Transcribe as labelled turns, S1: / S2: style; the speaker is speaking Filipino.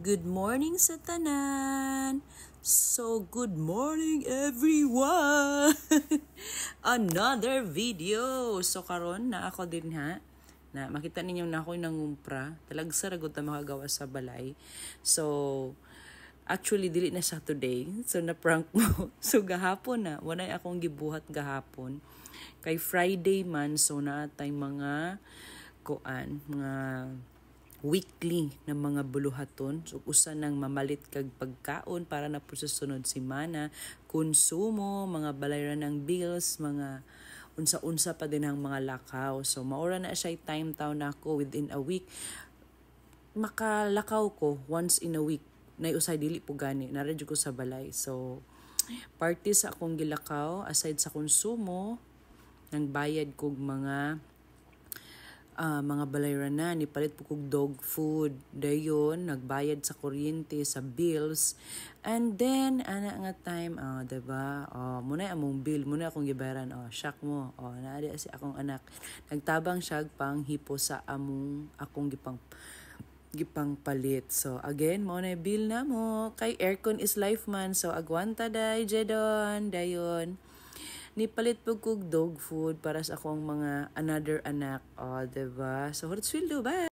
S1: Good morning sa tanan! So, good morning everyone! Another video! So, karon na ako din ha. Na, makita ninyo na ako nangumpra. Talagsa ragot na makagawa sa balay. So, actually, dili na siya today. So, na-prank mo. so, gahapon na. Wala akong gibuhat gahapon. Kay Friday man, so na tay mga kuan, mga weekly ng mga buluhaton so usa nang mamalit kag pagkaon para na po sa sunod semana konsumo mga balayran ng bills mga unsa-unsa pa din ang mga lakaw so maura na siya time town nako within a week makalakaw ko once in a week na usay dili po gani naradyo ko sa balay so party sa akong gilakaw aside sa konsumo nang bayad kog mga uh, mga balayran na palit po kog dog food dayon nagbayad sa kuryente sa bills and then ana nga time oh uh, diba oh muna among bill muna akong gibayaran oh shock mo oh naadi si akong anak nagtabang siya pang hipo sa among akong gipang gipang palit. So again, mo na bill na mo kay aircon is life man. So agwanta day jedon dayon nipalit po kog dog food para sa akong mga another anak. O, oh, diba? So, let's will do, bye!